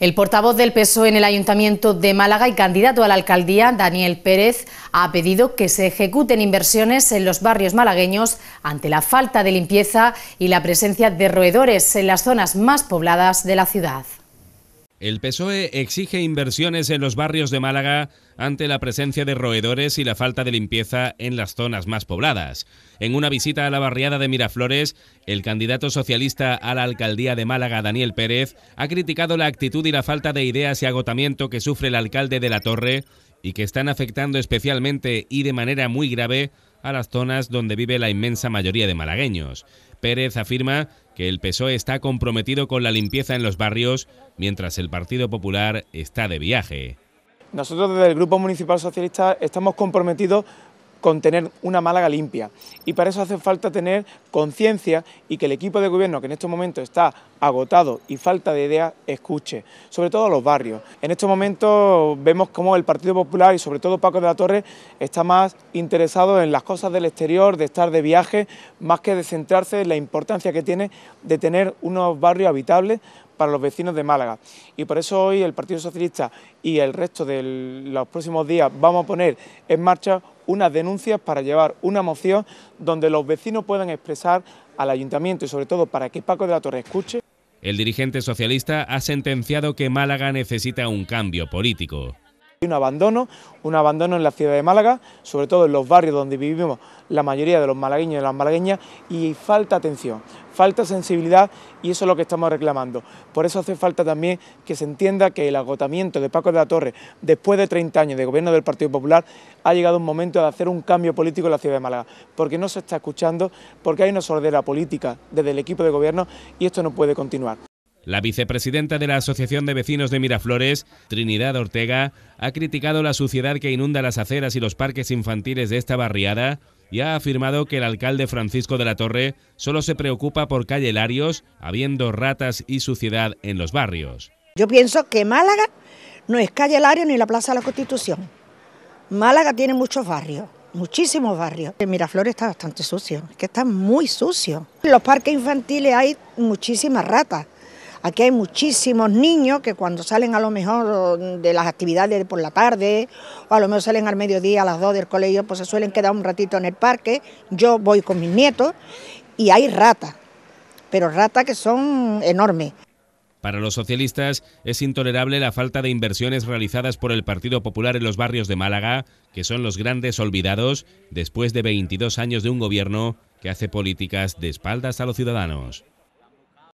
El portavoz del PSOE en el Ayuntamiento de Málaga y candidato a la alcaldía, Daniel Pérez, ha pedido que se ejecuten inversiones en los barrios malagueños ante la falta de limpieza y la presencia de roedores en las zonas más pobladas de la ciudad. El PSOE exige inversiones en los barrios de Málaga ante la presencia de roedores y la falta de limpieza en las zonas más pobladas. En una visita a la barriada de Miraflores, el candidato socialista a la alcaldía de Málaga, Daniel Pérez, ha criticado la actitud y la falta de ideas y agotamiento que sufre el alcalde de la Torre y que están afectando especialmente y de manera muy grave a las zonas donde vive la inmensa mayoría de malagueños. Pérez afirma que el PSOE está comprometido con la limpieza en los barrios, mientras el Partido Popular está de viaje. Nosotros desde el Grupo Municipal Socialista estamos comprometidos con tener una Málaga limpia. Y para eso hace falta tener conciencia y que el equipo de gobierno, que en este momento está agotado y falta de ideas, escuche, sobre todo a los barrios. En estos momentos vemos como el Partido Popular y sobre todo Paco de la Torre está más interesado en las cosas del exterior, de estar de viaje, más que de centrarse en la importancia que tiene de tener unos barrios habitables para los vecinos de Málaga. Y por eso hoy el Partido Socialista y el resto de los próximos días vamos a poner en marcha unas denuncias para llevar una moción donde los vecinos puedan expresar al ayuntamiento y sobre todo para que Paco de la Torre escuche. El dirigente socialista ha sentenciado que Málaga necesita un cambio político. Hay un abandono, un abandono en la ciudad de Málaga, sobre todo en los barrios donde vivimos la mayoría de los malagueños y las malagueñas, y falta atención, falta sensibilidad y eso es lo que estamos reclamando. Por eso hace falta también que se entienda que el agotamiento de Paco de la Torre, después de 30 años de gobierno del Partido Popular, ha llegado un momento de hacer un cambio político en la ciudad de Málaga, porque no se está escuchando, porque hay una sordera política desde el equipo de gobierno y esto no puede continuar. La vicepresidenta de la Asociación de Vecinos de Miraflores, Trinidad Ortega, ha criticado la suciedad que inunda las aceras y los parques infantiles de esta barriada y ha afirmado que el alcalde Francisco de la Torre solo se preocupa por calle Larios, habiendo ratas y suciedad en los barrios. Yo pienso que Málaga no es calle Larios ni la Plaza de la Constitución. Málaga tiene muchos barrios muchísimos barrios. El Miraflores está bastante sucio, que está muy sucio. En los parques infantiles hay muchísimas ratas. Aquí hay muchísimos niños que cuando salen a lo mejor mm, de las actividades por la tarde o a lo mejor salen al mediodía a las 2 del colegio, pues se suelen quedar un ratito en el parque. Yo voy con mis nietos y hay ratas, pero ratas que son enormes. Para los socialistas es intolerable la falta de inversiones realizadas por el Partido Popular en los barrios de Málaga, que son los grandes olvidados después de 22 años de un gobierno que hace políticas de espaldas a los ciudadanos.